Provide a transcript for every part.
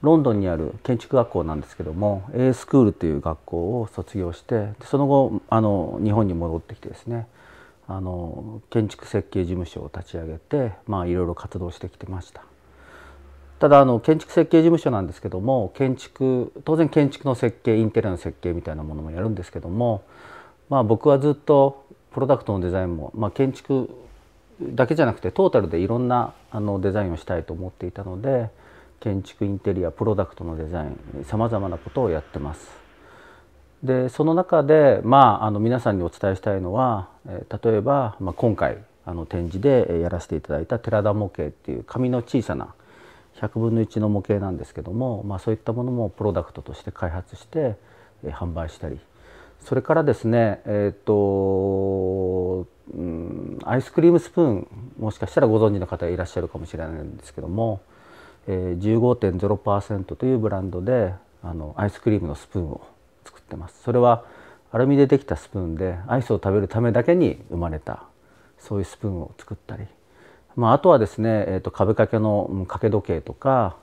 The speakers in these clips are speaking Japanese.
ロンドンにある建築学校なんですけども A スクールという学校を卒業してその後あの日本に戻ってきてですねあの建築設計事務所を立ち上げてまあいろいろ活動してきてましたただあの建築設計事務所なんですけども建築当然建築の設計インテリアの設計みたいなものもやるんですけどもまあ僕はずっとプロダクトのデザインも、まあ、建築だけじゃなくてトータルでいろんなあのデザインをしたいと思っていたので建築インテリアプロダクトのデザインさまざまなことをやってます。でその中で、まあ、あの皆さんにお伝えしたいのは、え例えば、まあ、今回あの展示でやらせていただいた寺田模型っていう紙の小さな100分の1の模型なんですけども、まあ、そういったものもプロダクトとして開発して販売したりそれからですねえっ、と、うん、アイスクリームスプーンもしかしたらご存知の方いらっしゃるかもしれないんですけどもえー、15.0%というブランドであのアイスクリームのスプーンを作ってますそれはアルミでできたスプーンでアイスを食べるためだけに生まれたそういうスプーンを作ったり、まあ、あとはですね、えーと、壁掛けの掛け時計とか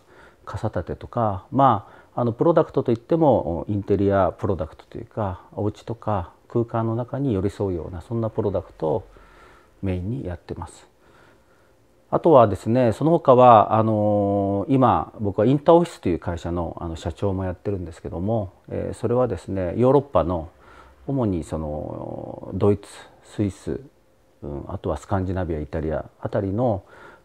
傘立てとかまああのプロダクトといってもインテリアプロダクトというかお家とか空間の中に寄り添うようなそんなプロダクトをメインにやってます。あとはですねその他はあの今僕はインターオフィスという会社のあの社長もやってるんですけども、えそれはですねヨーロッパの主にそのドイツスイス、うん、あとはスカンジナビアイタリアあたりの,、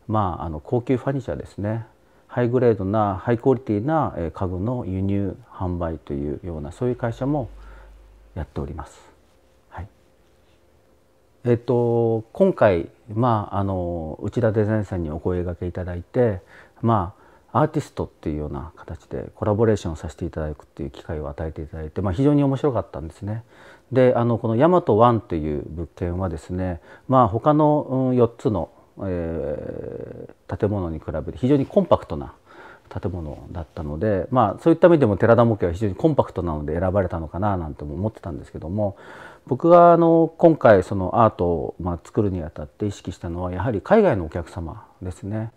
まあ、あの高級ファニチャーですねハイグレードなハイクオリティな家具の輸入販売というようなそういう会社もやっております。えっと、今回、まあ、あの内田デザインさんにお声がけいただいて、まあ、アーティストっていうような形でコラボレーションさせていただくっていう機会を与えていただいて、まあ、非常に面白かったんですね。であのこの「ヤマト1」という物件はですね、まあ、他の4つの、えー、建物に比べて非常にコンパクトな建物だったので、まあ、そういった意味でも寺田模型は非常にコンパクトなので選ばれたのかななんて思ってたんですけども僕があの今回そのアートをまあ作るにあたって意識したのはやはり海外のお客様ですね。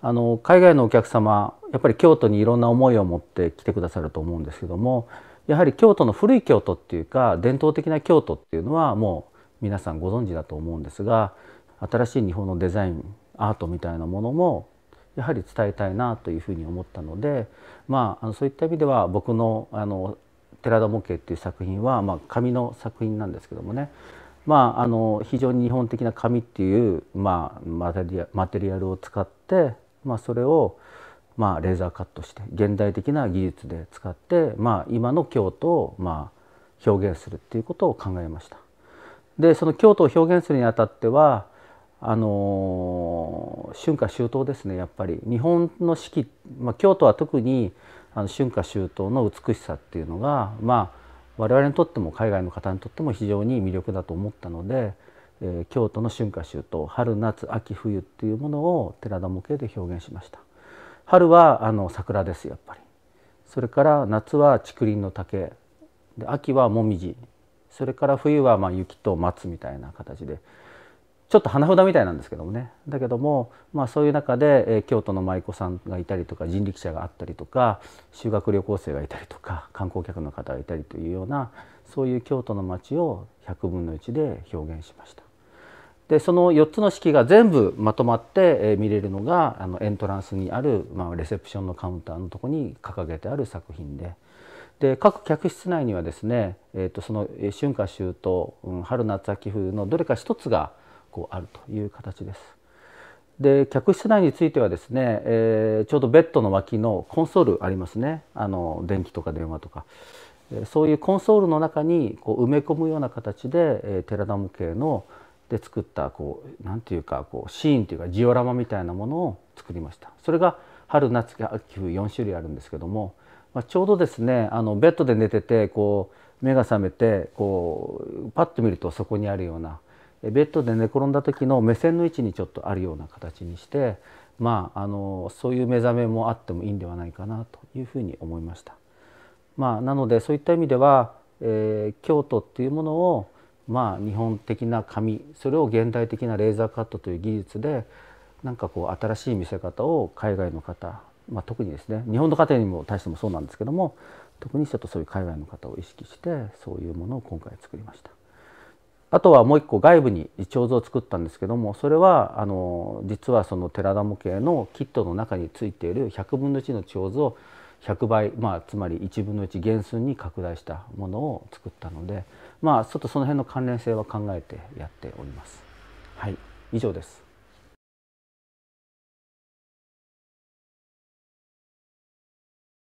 あの海外のお客様やっぱり京都にいろんな思いを持って来てくださると思うんですけどもやはり京都の古い京都っていうか伝統的な京都っていうのはもう皆さんご存知だと思うんですが新しい日本のデザインアートみたいなものもやはり伝えたいなというふうに思ったので、まあ、そういった意味では僕のあの寺田模型っていう作品は、まあ、紙の作品なんですけどもね、まあ、あの非常に日本的な紙っていう、まあ、マテリアマテリアルを使って、まあ、それを、まあ、レーザーカットして現代的な技術で使って、まあ、今の京都を、まあ、表現するっていうことを考えました。でその京都を表現するにあたってはあの春夏秋冬ですねやっぱり日本の四季、まあ、京都は特にあの春夏秋冬の美しさっていうのが、まあ、我々にとっても海外の方にとっても非常に魅力だと思ったので、えー、京都の春夏秋冬春夏秋冬っていうものを寺田模型で表現しました春はあの桜ですやっぱりそれから夏は竹林の竹で秋は紅葉それから冬はまあ雪と松みたいな形で。ちょっと花札みたいなんですけどもねだけども、まあ、そういう中で、えー、京都の舞妓さんがいたりとか人力車があったりとか修学旅行生がいたりとか観光客の方がいたりというようなそういう京都の街を100分の1で表現しました。でその4つの式が全部まとまって、えー、見れるのがあのエントランスにある、まあ、レセプションのカウンターのとこに掲げてある作品で。で各客室内にはですね、えーと、その春夏秋冬、うん、春夏秋冬のどれか一つがこうあるという形です。で客室内についてはですね、えー、ちょうどベッドの脇のコンソールありますねあの電気とか電話とか、えそういうコンソールの中にこう埋め込むような形で、えー、寺田ダムので作ったこうなんていうかこうシーンというかジオラマみたいなものを作りましたそれが春夏秋冬4種類あるんですけども、まあ、ちょうどですねあのベッドで寝ててこう目が覚めてこうパッと見るとそこにあるようなベッドで寝転んだ時の目線の位置にちょっとあるような形にしてまあ、あのそういう目覚めもあってもいいんではないかなというふうに思いました。まあ、なのでそういった意味では、えー、京都っていうものを、まあ、日本的な紙それを現代的なレーザーカットという技術でなんかこう新しい見せ方を海外の方、まあ、特にですね日本の方にも対してもそうなんですけども特にちょっとそういう海外の方を意識してそういうものを今回作りました。あとはもう一個外部に彫像を作ったんですけどもそれはあの実はその寺田模型のキットの中についている100分の1の彫像を100倍、まあ、つまり1分の1減数に拡大したものを作ったので、まあ、ちょっとその辺の関連性は考えてやっております。はい、以上です